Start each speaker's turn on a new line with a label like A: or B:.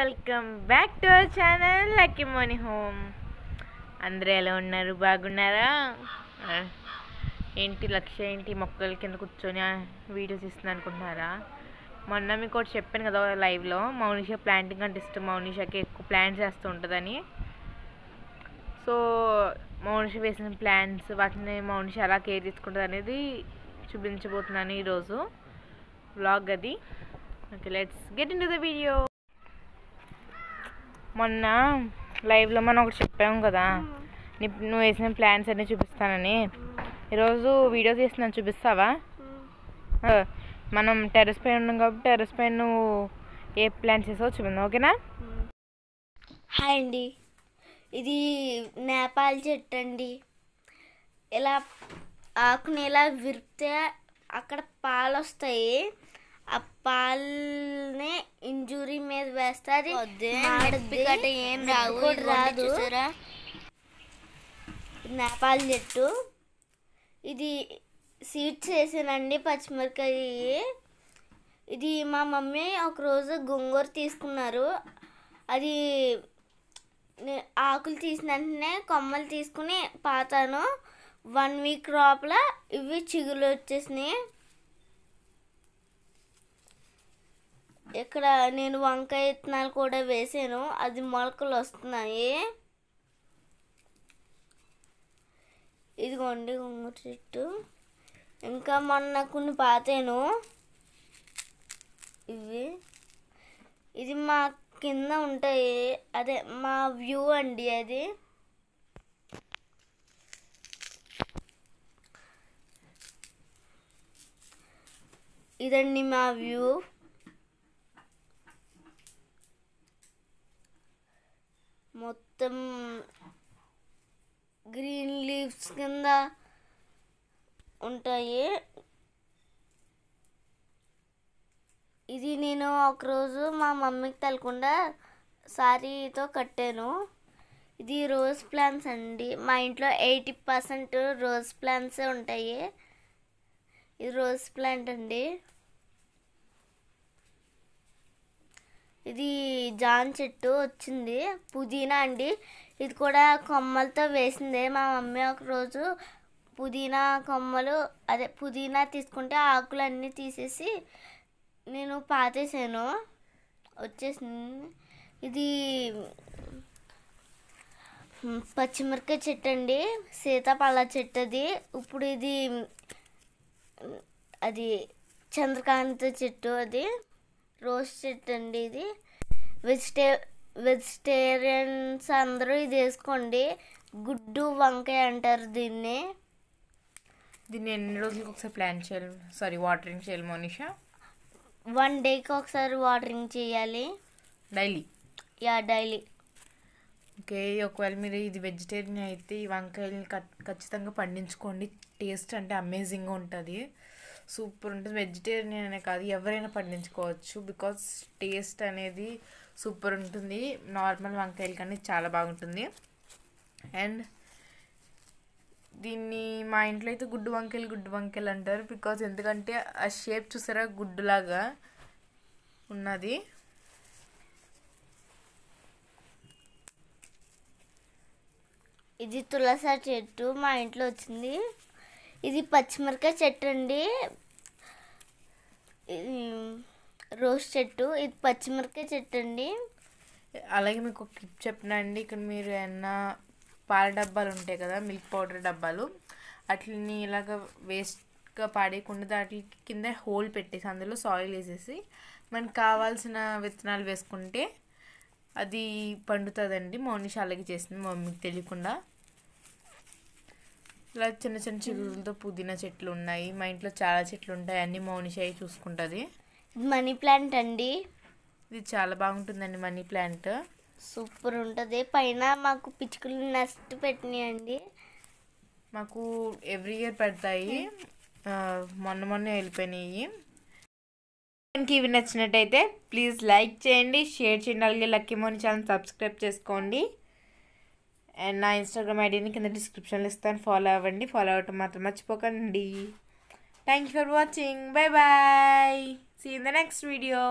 A: welcome back to our channel Lucky Moni home అందరూ ఎలా ఉన్నారు బాగున్నారా ఏంటి లక్ష్య ఏంటి మొక్కల కింద కూర్చొని వీడియోస్ ఇస్తుంది అనుకుంటున్నారా మొన్న మీకు ఒకటి చెప్పాను కదా లైవ్లో మౌనిషా ప్లాంటింగ్ అంటే ఇష్టం మౌనిషాకి ఎక్కువ ప్లాంట్స్ వేస్తూ ఉంటుందని సో మౌనిష వేసిన ప్లాంట్స్ వాటిని మౌనిష ఎలా కేర్ తీసుకుంటుంది అనేది చూపించబోతున్నాను ఈరోజు వ్లాగ్ అది okay let's get into the video మొన్న లైవ్లో మనం ఒకటి చెప్పాము కదా నువ్వు వేసిన ప్లాన్స్ అన్నీ చూపిస్తానని ఈరోజు వీడియో తీస్తున్నాను చూపిస్తావా మనం టెర్రస్ పైన ఉన్నాం కాబట్టి టెర్రస్ పైన నువ్వు ఏ ప్లాన్స్ చేసావో చూపిందా ఓకేనా హాయ్ అండి ఇది
B: నేపాల్ చెట్టు అండి ఇలా ఆకుని ఇలా విరిపితే అక్కడ పాలు వస్తాయి ఆ పాలనే ఇంజురీ మీద వేస్తారు ఏం రాదు రాదు నేపాల చెట్టు ఇది సీడ్స్ వేసానండి పచ్చిమిరకాయ ఇది మా మమ్మీ ఒకరోజు గొంగూర తీసుకున్నారు అది ఆకులు తీసిన వెంటనే కొమ్మలు తీసుకుని పాతాను వన్ వీక్ లోపల ఇవి చిగులు వచ్చేసినాయి ఇక్కడ నేను వంకాయ ఇత్తనాలు కూడా వేసాను అది మొలకలు వస్తున్నాయి ఇదిగోండి గుమ్మడి చెట్టు ఇంకా మొన్న కొన్ని పాతాను ఇవి ఇది మా కింద ఉంటాయి అదే మా వ్యూ అండి అది ఇదండి మా వ్యూ మొత్తం గ్రీన్ లీవ్స్ కింద ఉంటాయి ఇది నేను ఒకరోజు మా మమ్మీకి తెలకుండా సారీతో కట్టాను ఇది రోజ్ ప్లాంట్స్ అండి మా ఇంట్లో ఎయిటీ పర్సెంట్ రోజ్ ప్లాంట్సే ఉంటాయి ఇది రోజ్ ప్లాంట్ అండి ఇది జాన్ చెట్టు వచ్చింది పుదీనా అండి ఇది కూడా కొమ్మలతో వేసిందే మా మమ్మీ ఒకరోజు పుదీనా కొమ్మలు అదే పుదీనా తీసుకుంటే ఆకులన్నీ తీసేసి నేను పాతేసాను వచ్చేసింది ఇది పచ్చిమిరకాయ చెట్టు అండి సీతాపళ్ళ చెట్టు అది ఇప్పుడు ఇది అది చంద్రకాంత చెట్టు అది రోస్టెడ్ అండి ఇది వెజిటే వెజిటేరియన్స్ అందరూ ఇది వేసుకోండి గుడ్డు వంకాయ అంటారు దీన్ని దీన్ని ఎన్ని రోజులకి ఒకసారి ప్లాన్
A: చేయాలి సారీ వాటరింగ్ చేయాలి మోనిషా
B: వన్ డేకి ఒకసారి వాటరింగ్ చేయాలి
A: డైలీ యా డైలీ ఓకే ఒకవేళ మీరు ఇది వెజిటేరియన్ అయితే ఈ వంకాయలని ఖచ్చితంగా పండించుకోండి టేస్ట్ అంటే అమేజింగ్గా ఉంటుంది సూపర్ ఉంటుంది వెజిటేరియన్ అనే కాదు ఎవరైనా పండించుకోవచ్చు బికాస్ టేస్ట్ అనేది సూపర్ ఉంటుంది నార్మల్ వంకాయలు కానీ చాలా బాగుంటుంది అండ్ దీన్ని మా ఇంట్లో అయితే గుడ్డు వంకాయలు గుడ్డు వంకాయలు అంటారు బికాజ్ ఎందుకంటే ఆ షేప్ చూసారా గుడ్డులాగా ఉన్నది
B: ఇది తులసా చెట్టు మా ఇంట్లో వచ్చింది ఇది పచ్చిమిరకాయ చెట్టు అండి రోజ్ చెట్టు ఇది పచ్చిమిరకాయ
A: చెట్టు అండి అలాగే మీకు ఒక టిప్ చెప్పిన అండి ఇక్కడ మీరు ఏమన్నా పాల డబ్బాలు ఉంటాయి కదా మిల్క్ పౌడర్ డబ్బాలు అట్లని ఇలాగ వేస్ట్గా పాడేయకుండా దాటికి కింద హోల్ పెట్టేసి అందులో సాయిల్ వేసేసి మనకు కావాల్సిన విత్తనాలు వేసుకుంటే అది పండుతుందండి మౌనిషా అలాగే చేసింది మమ్మీకి తెలియకుండా ఇలా చిన్న చిన్న చిగురులతో పుదీనా చెట్లు ఉన్నాయి మా ఇంట్లో చాలా చెట్లు ఉంటాయి అన్ని మౌనిషాయి చూసుకుంటుంది మనీ ప్లాంట్ అండి ఇది చాలా బాగుంటుందండి మనీ ప్లాంట్ సూపర్ ఉంటుంది పైన మాకు పిచ్చుకలు నెస్ట్ పెట్టినాయండి మాకు ఎవ్రీ ఇయర్ పెడతాయి మొన్న మొన్న వెళ్ళిపోయినాయి మనకి ఇవి నచ్చినట్టయితే ప్లీజ్ లైక్ చేయండి షేర్ చేయండి అలాగే లక్కీ మోని ఛానల్ సబ్స్క్రైబ్ చేసుకోండి అండ్ నా ఇన్స్టాగ్రామ్ ఐడియాని కింద డిస్క్రిప్షన్లో ఇస్తాను ఫాలో అవ్వండి ఫాలో అవ్వటం మాత్రం మర్చిపోకండి thank you for watching bye bye see in the next video